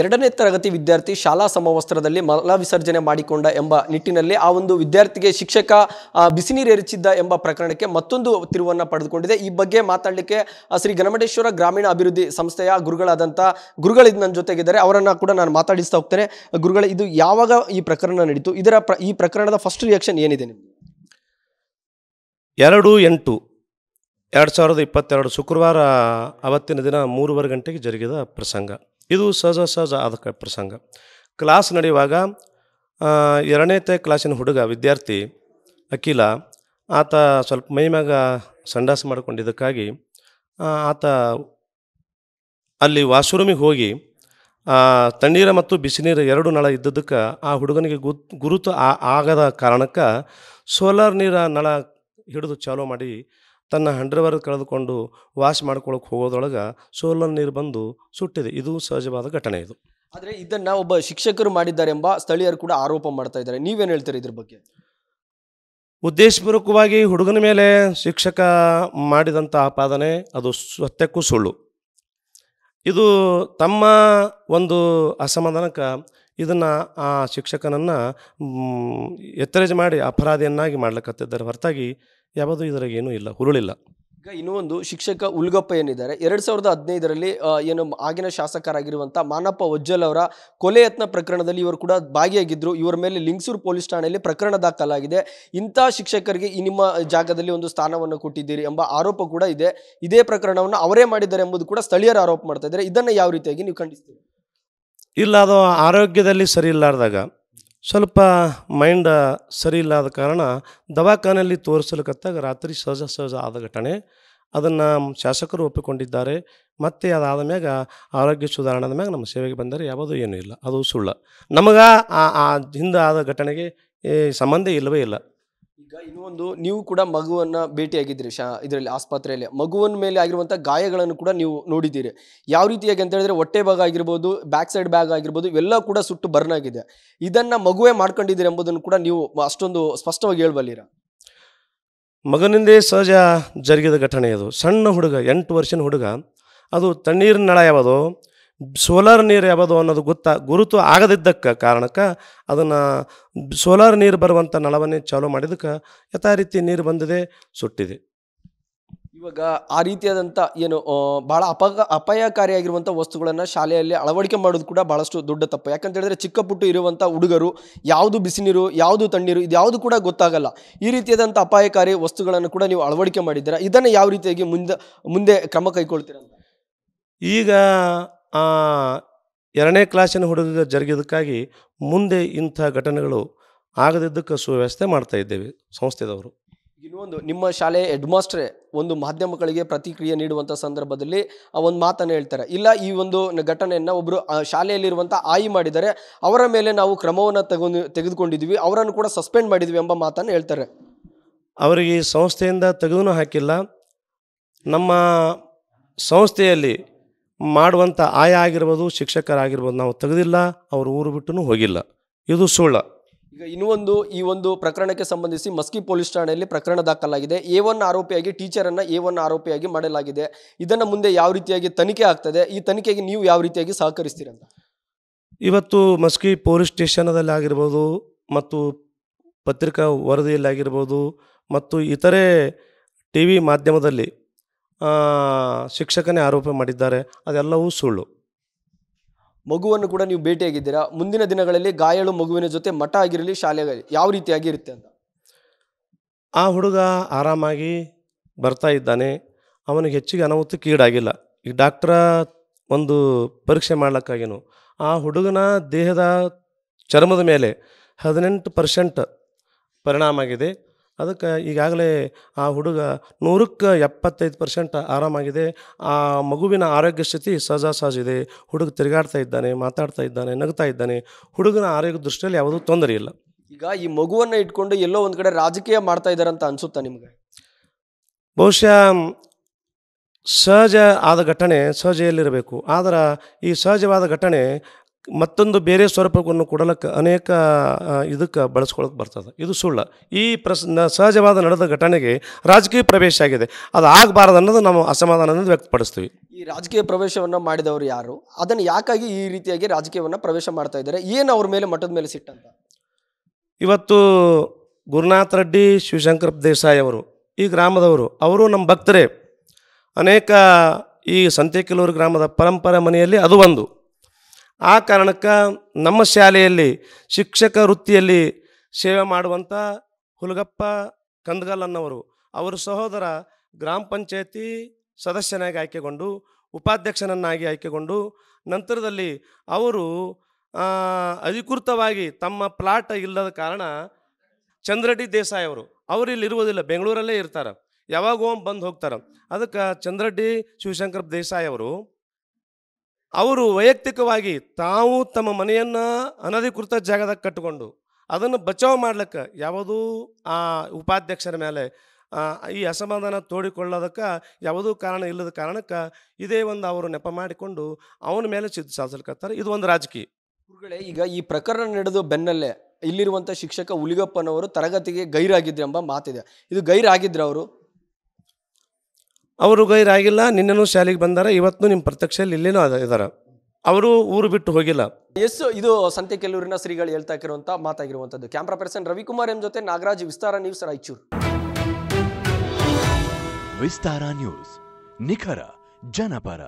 ಎರಡನೇ ತರಗತಿ ವಿದ್ಯಾರ್ಥಿ ಶಾಲಾ ಸಮವಸ್ತ್ರದಲ್ಲಿ ಮಲ ವಿಸರ್ಜನೆ ಮಾಡಿಕೊಂಡ ಎಂಬ ನಿಟ್ಟಿನಲ್ಲಿ ಆ ಒಂದು ವಿದ್ಯಾರ್ಥಿಗೆ ಶಿಕ್ಷಕ ಬಿಸಿ ನೀರು ಎರಚಿದ್ದ ಎಂಬ ಪ್ರಕರಣಕ್ಕೆ ಮತ್ತೊಂದು ತಿರುವನ್ನು ಪಡೆದುಕೊಂಡಿದೆ ಈ ಬಗ್ಗೆ ಮಾತಾಡಲಿಕ್ಕೆ ಶ್ರೀ ಗನಮಡೇಶ್ವರ ಗ್ರಾಮೀಣ ಅಭಿವೃದ್ಧಿ ಸಂಸ್ಥೆಯ ಗುರುಗಳಾದಂಥ ಗುರುಗಳು ನನ್ನ ಜೊತೆಗಿದ್ದಾರೆ ಅವರನ್ನು ಕೂಡ ನಾನು ಮಾತಾಡಿಸ್ತಾ ಹೋಗ್ತೇನೆ ಗುರುಗಳ ಇದು ಯಾವಾಗ ಈ ಪ್ರಕರಣ ನಡೀತು ಇದರ ಪ್ರ ಈ ಪ್ರಕರಣದ ಫಸ್ಟ್ ರಿಯಾಕ್ಷನ್ ಏನಿದೆ ನಿಮಗೆ ಎರಡು ಎಂಟು ಎರಡು ಸಾವಿರದ ಇಪ್ಪತ್ತೆರಡು ಶುಕ್ರವಾರ ಅವತ್ತಿನ ದಿನ ಮೂರುವರೆ ಗಂಟೆಗೆ ಜರುಗಿದ ಪ್ರಸಂಗ ಇದು ಸಹಜ ಸಹಜ ಆದ ಪ್ರಸಂಗ ಕ್ಲಾಸ್ ನಡೆಯುವಾಗ ಎರಡನೇ ಕ್ಲಾಸಿನ ಹುಡುಗ ವಿದ್ಯಾರ್ಥಿ ಅಖಿಲ ಆತ ಸ್ವಲ್ಪ ಮೈಮ್ಯಾಗ ಸಂಡಾಸ ಮಾಡಿಕೊಂಡಿದ್ದಕ್ಕಾಗಿ ಆತ ಅಲ್ಲಿ ವಾಶ್ರೂಮಿಗೆ ಹೋಗಿ ತಣ್ಣೀರ ಮತ್ತು ಬಿಸಿನೀರು ಎರಡು ನಳ ಇದ್ದದಕ್ಕೆ ಆ ಹುಡುಗನಿಗೆ ಗುರುತು ಆಗದ ಕಾರಣಕ್ಕೆ ಸೋಲಾರ್ ನೀರ ನಳ ಹಿಡಿದು ಚಾಲೋ ಮಾಡಿ ತನ್ನ ಹಂಡ್ರವರ್ ಕಳೆದುಕೊಂಡು ವಾಶ್ ಮಾಡ್ಕೊಳಕ್ಕೆ ಹೋಗೋದ್ರೊಳಗೆ ಸೋಲನ್ ನೀರು ಬಂದು ಸುಟ್ಟಿದೆ ಇದು ಸಹಜವಾದ ಘಟನೆ ಇದು ಆದರೆ ಇದನ್ನು ಒಬ್ಬ ಶಿಕ್ಷಕರು ಮಾಡಿದ್ದಾರೆ ಎಂಬ ಸ್ಥಳೀಯರು ಕೂಡ ಆರೋಪ ಮಾಡ್ತಾ ಇದ್ದಾರೆ ನೀವೇನು ಹೇಳ್ತೀರಿ ಇದ್ರ ಬಗ್ಗೆ ಉದ್ದೇಶಪೂರ್ವಕವಾಗಿ ಹುಡುಗನ ಮೇಲೆ ಶಿಕ್ಷಕ ಮಾಡಿದಂಥ ಆಪಾದನೆ ಅದು ಸತ್ಯಕ್ಕೂ ಸುಳ್ಳು ಇದು ತಮ್ಮ ಒಂದು ಅಸಮಾಧಾನಕ್ಕೆ ಇದನ್ನು ಆ ಶಿಕ್ಷಕನನ್ನು ಎತ್ತರೇಜ್ ಮಾಡಿ ಅಪರಾಧಿಯನ್ನಾಗಿ ಮಾಡ್ಲಿಕ್ಕತ್ತಿದ್ದಾರೆ ಹೊರತಾಗಿ ಯಾವುದೂ ಏನೂ ಇಲ್ಲ ಹುರುಳಿಲ್ಲ ಈಗ ಇನ್ನೊಂದು ಒಂದು ಶಿಕ್ಷಕ ಉಲ್ಗಪ್ಪ ಏನಿದ್ದಾರೆ ಎರಡು ಸಾವಿರದ ಹದಿನೈದರಲ್ಲಿ ಏನು ಆಗಿನ ಶಾಸಕರಾಗಿರುವಂಥ ಮಾನಪ್ಪ ಒಜ್ಜಲ್ ಅವರ ಕೊಲೆ ಯತ್ನ ಪ್ರಕರಣದಲ್ಲಿ ಇವರು ಕೂಡ ಭಾಗಿಯಾಗಿದ್ದರು ಇವರ ಮೇಲೆ ಲಿಂಗ್ಸೂರು ಪೊಲೀಸ್ ಠಾಣೆಯಲ್ಲಿ ಪ್ರಕರಣ ದಾಖಲಾಗಿದೆ ಇಂಥ ಶಿಕ್ಷಕರಿಗೆ ಈ ನಿಮ್ಮ ಜಾಗದಲ್ಲಿ ಒಂದು ಸ್ಥಾನವನ್ನು ಕೊಟ್ಟಿದ್ದೀರಿ ಎಂಬ ಆರೋಪ ಕೂಡ ಇದೆ ಇದೇ ಪ್ರಕರಣವನ್ನು ಅವರೇ ಮಾಡಿದ್ದಾರೆ ಎಂಬುದು ಕೂಡ ಸ್ಥಳೀಯರು ಆರೋಪ ಮಾಡ್ತಾ ಇದ್ದಾರೆ ಇದನ್ನು ಯಾವ ರೀತಿಯಾಗಿ ನೀವು ಖಂಡಿಸ್ತೀರಿ ಇಲ್ಲ ಅದು ಆರೋಗ್ಯದಲ್ಲಿ ಸರಿ ಇಲ್ಲಾರ್ದಾಗ ಸ್ವಲ್ಪ ಮೈಂಡ್ ಸರಿ ಇಲ್ಲದ ಕಾರಣ ದವಾಖಾನೆಯಲ್ಲಿ ತೋರಿಸಲಿಕ್ಕಾಗ ರಾತ್ರಿ ಸಹಜ ಸಹಜ ಆದ ಘಟನೆ ಅದನ್ನು ಶಾಸಕರು ಒಪ್ಪಿಕೊಂಡಿದ್ದಾರೆ ಮತ್ತೆ ಅದಾದ ಮ್ಯಾಗ ಆರೋಗ್ಯ ಸುಧಾರಣಾದ ಮ್ಯಾಗ ನಮ್ಮ ಸೇವೆಗೆ ಬಂದರೆ ಯಾವುದೂ ಏನೂ ಇಲ್ಲ ಅದು ಸುಳ್ಳು ನಮಗೆ ಆ ಹಿಂದೆ ಆದ ಘಟನೆಗೆ ಸಂಬಂಧ ಇಲ್ಲವೇ ಇಲ್ಲ ಈಗ ಇನ್ನೊಂದು ನೀವು ಕೂಡ ಮಗುವನ್ನು ಭೇಟಿಯಾಗಿದ್ದೀರಿ ಶಾ ಇದರಲ್ಲಿ ಆಸ್ಪತ್ರೆಯಲ್ಲಿ ಮಗುವಿನ ಮೇಲೆ ಆಗಿರುವಂಥ ಗಾಯಗಳನ್ನು ಕೂಡ ನೀವು ನೋಡಿದ್ದೀರಿ ಯಾವ ರೀತಿಯಾಗಿ ಅಂತ ಹೇಳಿದ್ರೆ ಹೊಟ್ಟೆ ಭಾಗ ಆಗಿರ್ಬೋದು ಬ್ಯಾಕ್ ಸೈಡ್ ಬ್ಯಾಗ್ ಆಗಿರ್ಬೋದು ಇವೆಲ್ಲ ಕೂಡ ಸುಟ್ಟು ಬರ್ನ್ ಆಗಿದೆ ಇದನ್ನು ಮಗುವೇ ಮಾಡ್ಕೊಂಡಿದ್ದೀರಿ ಎಂಬುದನ್ನು ಕೂಡ ನೀವು ಅಷ್ಟೊಂದು ಸ್ಪಷ್ಟವಾಗಿ ಹೇಳಬಲ್ಲೀರ ಮಗನಿಂದೇ ಸಹಜ ಜರುಗಿದ ಘಟನೆ ಅದು ಸಣ್ಣ ಹುಡುಗ ಎಂಟು ವರ್ಷದ ಹುಡುಗ ಅದು ತಣ್ಣೀರಿನ ನಳ ಸೋಲಾರ್ ನೀರು ಯಾವುದು ಅನ್ನೋದು ಗೊತ್ತಾ ಗುರುತು ಆಗದಿದ್ದಕ್ಕೆ ಕಾರಣಕ್ಕೆ ಅದನ್ನು ಸೋಲಾರ್ ನೀರು ಬರುವಂಥ ನಳವನ್ನೇ ಚಾಲೂ ಮಾಡಿದಕ್ಕೆ ಯಥಾ ರೀತಿ ನೀರು ಬಂದಿದೆ ಸುಟ್ಟಿದೆ ಇವಾಗ ಆ ರೀತಿಯಾದಂಥ ಏನು ಭಾಳ ಅಪ ಅಪಾಯಕಾರಿಯಾಗಿರುವಂಥ ವಸ್ತುಗಳನ್ನು ಶಾಲೆಯಲ್ಲಿ ಅಳವಡಿಕೆ ಮಾಡೋದು ಕೂಡ ಭಾಳಷ್ಟು ದೊಡ್ಡ ತಪ್ಪು ಯಾಕಂತ ಹೇಳಿದ್ರೆ ಚಿಕ್ಕ ಪುಟ್ಟು ಇರುವಂಥ ಹುಡುಗರು ಯಾವುದು ಬಿಸಿನೀರು ಯಾವುದು ತಣ್ಣೀರು ಇದು ಯಾವುದು ಕೂಡ ಗೊತ್ತಾಗಲ್ಲ ಈ ರೀತಿಯಾದಂಥ ಅಪಾಯಕಾರಿ ವಸ್ತುಗಳನ್ನು ಕೂಡ ನೀವು ಅಳವಡಿಕೆ ಮಾಡಿದ್ದೀರಾ ಇದನ್ನು ಯಾವ ರೀತಿಯಾಗಿ ಮುಂದೆ ಮುಂದೆ ಕ್ರಮ ಕೈಗೊಳ್ತೀರಂತ ಈಗ ಎರಡನೇ ಕ್ಲಾಸಿನ ಹುಡುಗ ಜರುಗಿದ್ದಕ್ಕಾಗಿ ಮುಂದೆ ಇಂಥ ಘಟನೆಗಳು ಆಗದಿದ್ದಕ್ಕೆ ಸುವ್ಯವಸ್ಥೆ ಮಾಡ್ತಾ ಇದ್ದೇವೆ ಸಂಸ್ಥೆದವರು ಇನ್ನೊಂದು ನಿಮ್ಮ ಶಾಲೆ ಹೆಡ್ ಮಾಸ್ಟ್ರೇ ಒಂದು ಮಾಧ್ಯಮಗಳಿಗೆ ಪ್ರತಿಕ್ರಿಯೆ ನೀಡುವಂಥ ಸಂದರ್ಭದಲ್ಲಿ ಆ ಒಂದು ಮಾತನ್ನು ಹೇಳ್ತಾರೆ ಇಲ್ಲ ಈ ಒಂದು ಘಟನೆಯನ್ನು ಒಬ್ಬರು ಶಾಲೆಯಲ್ಲಿರುವಂಥ ಆಯಿ ಮಾಡಿದರೆ ಅವರ ಮೇಲೆ ನಾವು ಕ್ರಮವನ್ನು ತೆಗೆ ತೆಗೆದುಕೊಂಡಿದ್ದೀವಿ ಅವರನ್ನು ಕೂಡ ಸಸ್ಪೆಂಡ್ ಮಾಡಿದ್ವಿ ಎಂಬ ಮಾತನ್ನು ಹೇಳ್ತಾರೆ ಅವರಿಗೆ ಸಂಸ್ಥೆಯಿಂದ ತೆಗೆದು ಹಾಕಿಲ್ಲ ನಮ್ಮ ಸಂಸ್ಥೆಯಲ್ಲಿ ಮಾಡುವಂಥ ಆಯ ಆಗಿರ್ಬೋದು ಶಿಕ್ಷಕರಾಗಿರ್ಬೋದು ನಾವು ತೆಗೆದಿಲ್ಲ ಅವರು ಊರು ಬಿಟ್ಟು ಹೋಗಿಲ್ಲ ಇದು ಸುಳ್ಳ ಈಗ ಒಂದು ಈ ಒಂದು ಪ್ರಕರಣಕ್ಕೆ ಸಂಬಂಧಿಸಿ ಮಸ್ಕಿ ಪೊಲೀಸ್ ಠಾಣೆಯಲ್ಲಿ ಪ್ರಕರಣ ದಾಖಲಾಗಿದೆ ಎ ಒನ್ ಆರೋಪಿಯಾಗಿ ಟೀಚರನ್ನು ಎ ಒನ್ ಆರೋಪಿಯಾಗಿ ಮಾಡಲಾಗಿದೆ ಇದನ್ನು ಮುಂದೆ ಯಾವ ರೀತಿಯಾಗಿ ತನಿಖೆ ಆಗ್ತದೆ ಈ ತನಿಖೆಗೆ ನೀವು ಯಾವ ರೀತಿಯಾಗಿ ಸಹಕರಿಸ್ತೀರಂತ ಇವತ್ತು ಮಸ್ಕಿ ಪೊಲೀಸ್ ಸ್ಟೇಷನದಲ್ಲಿ ಆಗಿರ್ಬೋದು ಮತ್ತು ಪತ್ರಿಕಾ ವರದಿಯಲ್ಲಾಗಿರ್ಬೋದು ಮತ್ತು ಇತರೆ ಟಿ ವಿ ಮಾಧ್ಯಮದಲ್ಲಿ ಶಿಕ್ಷಕನೇ ಆರೋಪ ಮಾಡಿದ್ದಾರೆ ಅದೆಲ್ಲವೂ ಸುಳ್ಳು ಮಗುವನ್ನು ಕೂಡ ನೀವು ಭೇಟಿಯಾಗಿದ್ದೀರಾ ಮುಂದಿನ ದಿನಗಳಲ್ಲಿ ಗಾಯಾಳು ಮಗುವಿನ ಜೊತೆ ಮಠ ಆಗಿರಲಿ ಶಾಲೆ ಯಾವ ರೀತಿಯಾಗಿ ಇರುತ್ತೆ ಅಂತ ಆ ಹುಡುಗ ಆರಾಮಾಗಿ ಬರ್ತಾ ಇದ್ದಾನೆ ಅವನಿಗೆ ಹೆಚ್ಚಿಗೆ ಅನಾಹುತಕ್ಕೆ ಈಡಾಗಿಲ್ಲ ಈ ಡಾಕ್ಟ್ರ ಒಂದು ಪರೀಕ್ಷೆ ಮಾಡಲಿಕ್ಕಾಗಿನೂ ಆ ಹುಡುಗನ ದೇಹದ ಚರ್ಮದ ಮೇಲೆ ಹದಿನೆಂಟು ಪರ್ಸೆಂಟ್ ಪರಿಣಾಮ ಆಗಿದೆ ಅದಕ್ಕೆ ಈಗಾಗಲೇ ಆ ಹುಡುಗ ನೂರಕ್ಕೆ ಎಪ್ಪತ್ತೈದು ಪರ್ಸೆಂಟ್ ಆರಾಮಾಗಿದೆ ಆ ಮಗುವಿನ ಆರೋಗ್ಯ ಸ್ಥಿತಿ ಸಹಜ ಇದೆ ಹುಡುಗ ತಿರುಗಾಡ್ತಾ ಇದ್ದಾನೆ ಮಾತಾಡ್ತಾ ಇದ್ದಾನೆ ನಗ್ತಾ ಇದ್ದಾನೆ ಹುಡುಗನ ಆರೋಗ್ಯ ದೃಷ್ಟಿಯಲ್ಲಿ ಯಾವುದೂ ತೊಂದರೆ ಇಲ್ಲ ಈಗ ಈ ಮಗುವನ್ನು ಇಟ್ಕೊಂಡು ಎಲ್ಲೋ ಒಂದು ಕಡೆ ರಾಜಕೀಯ ಮಾಡ್ತಾ ಇದ್ದಾರೆ ಅಂತ ಅನಿಸುತ್ತಾ ನಿಮಗೆ ಬಹುಶಃ ಸಹಜ ಆದ ಘಟನೆ ಸಹಜೆಯಲ್ಲಿರಬೇಕು ಆದರೆ ಈ ಸಹಜವಾದ ಘಟನೆ ಮತ್ತೊಂದು ಬೇರೆ ಸ್ವರೂಪವನ್ನು ಕೊಡಲಿಕ್ಕೆ ಅನೇಕ ಇದಕ್ಕೆ ಬಳಸ್ಕೊಳಕ್ಕೆ ಬರ್ತದೆ ಇದು ಸುಳ್ಳು ಈ ಪ್ರಸ್ ಸಹಜವಾದ ನಡೆದ ಘಟನೆಗೆ ರಾಜಕೀಯ ಪ್ರವೇಶ ಆಗಿದೆ ಅದು ಆಗಬಾರದು ಅನ್ನೋದು ನಾವು ಅಸಮಾಧಾನ ವ್ಯಕ್ತಪಡಿಸ್ತೀವಿ ಈ ರಾಜಕೀಯ ಪ್ರವೇಶವನ್ನು ಮಾಡಿದವರು ಯಾರು ಅದನ್ನು ಯಾಕಾಗಿ ಈ ರೀತಿಯಾಗಿ ರಾಜಕೀಯವನ್ನು ಪ್ರವೇಶ ಮಾಡ್ತಾ ಇದ್ದಾರೆ ಏನು ಅವ್ರ ಮೇಲೆ ಮಠದ ಮೇಲೆ ಸಿಟ್ಟಂತ ಇವತ್ತು ಗುರುನಾಥ ರೆಡ್ಡಿ ಶಿವಶಂಕರ್ ದೇಸಾಯಿ ಅವರು ಈ ಗ್ರಾಮದವರು ಅವರು ನಮ್ಮ ಭಕ್ತರೇ ಅನೇಕ ಈ ಸಂತೆಕಿಲೂರು ಗ್ರಾಮದ ಪರಂಪರೆ ಮನೆಯಲ್ಲಿ ಅದು ಒಂದು ಆ ಕಾರಣಕ್ಕೆ ನಮ್ಮ ಶಾಲೆಯಲ್ಲಿ ಶಿಕ್ಷಕ ವೃತ್ತಿಯಲ್ಲಿ ಸೇವೆ ಮಾಡುವಂಥ ಹುಲಗಪ್ಪ ಕಂದಗಲ್ ಅನ್ನವರು ಅವರ ಸಹೋದರ ಗ್ರಾಮ ಪಂಚಾಯತಿ ಸದಸ್ಯನಾಗಿ ಆಯ್ಕೆಗೊಂಡು ಉಪಾಧ್ಯಕ್ಷನನ್ನಾಗಿ ಆಯ್ಕೆಗೊಂಡು ನಂತರದಲ್ಲಿ ಅವರು ಅಧಿಕೃತವಾಗಿ ತಮ್ಮ ಪ್ಲಾಟ್ ಇಲ್ಲದ ಕಾರಣ ಚಂದ್ರಡ್ಡಿ ದೇಸಾಯಿ ಅವರು ಅವರು ಇಲ್ಲಿ ಇರುವುದಿಲ್ಲ ಬೆಂಗಳೂರಲ್ಲೇ ಇರ್ತಾರೆ ಯಾವಾಗ ಬಂದು ಹೋಗ್ತಾರೆ ಅದಕ್ಕೆ ಚಂದ್ರಡ್ಡಿ ಶಿವಶಂಕರ್ ದೇಸಾಯಿ ಅವರು ಅವರು ವೈಯಕ್ತಿಕವಾಗಿ ತಾವು ತಮ್ಮ ಮನೆಯನ್ನು ಅನಧಿಕೃತ ಜಾಗದಾಗ ಕಟ್ಟಿಕೊಂಡು ಅದನ್ನು ಬಚಾವ್ ಮಾಡ್ಲಿಕ್ಕೆ ಯಾವುದೂ ಆ ಉಪಾಧ್ಯಕ್ಷರ ಮೇಲೆ ಈ ಅಸಮಾಧಾನ ತೋಡಿಕೊಳ್ಳೋದಕ್ಕೆ ಯಾವುದೂ ಕಾರಣ ಇಲ್ಲದ ಕಾರಣಕ್ಕೆ ಇದೇ ಒಂದು ಅವರು ನೆಪ ಮಾಡಿಕೊಂಡು ಅವನ ಮೇಲೆ ಸಿದ್ದು ಸಾಧಿಸ್ಲಿಕ್ಕತ್ತಾರೆ ಇದು ಒಂದು ರಾಜಕೀಯ ಗುರುಗಳೇ ಈಗ ಈ ಪ್ರಕರಣ ನಡೆದು ಬೆನ್ನಲ್ಲೇ ಇಲ್ಲಿರುವಂಥ ಶಿಕ್ಷಕ ಹುಲಿಗಪ್ಪನವರು ತರಗತಿಗೆ ಗೈರಾಗಿದ್ರು ಎಂಬ ಮಾತಿದೆ ಇದು ಗೈರಾಗಿದ್ರು ಅವರು ಅವರು ಗೈರಾಗಿಲ್ಲ ನಿನ್ನೂ ಶಾಲೆಗೆ ಬಂದಾರ ಇವತ್ತು ನಿಮ್ಮ ಪ್ರತ್ಯಕ್ಷ ಇಲ್ಲೇನೋ ಅದ ಅವರು ಊರು ಬಿಟ್ಟು ಹೋಗಿಲ್ಲ ಎಸ್ ಇದು ಸಂತೆ ಕೆಲೂರಿನ ಶ್ರೀಗಳು ಹೇಳ್ತಾ ಇರುವಂತ ಮಾತಾಗಿರುವಂತದ್ದು ಕ್ಯಾಮ್ರಾ ಪರ್ಸನ್ ರವಿಕುಮಾರ್ ಎಂ ಜೊತೆ ನಾಗರಾಜ್ ವಿಸ್ತಾರ ನ್ಯೂಸ್ ರಾಯಚೂರು ವಿಸ್ತಾರ ನ್ಯೂಸ್ ನಿಖರ ಜನಪರ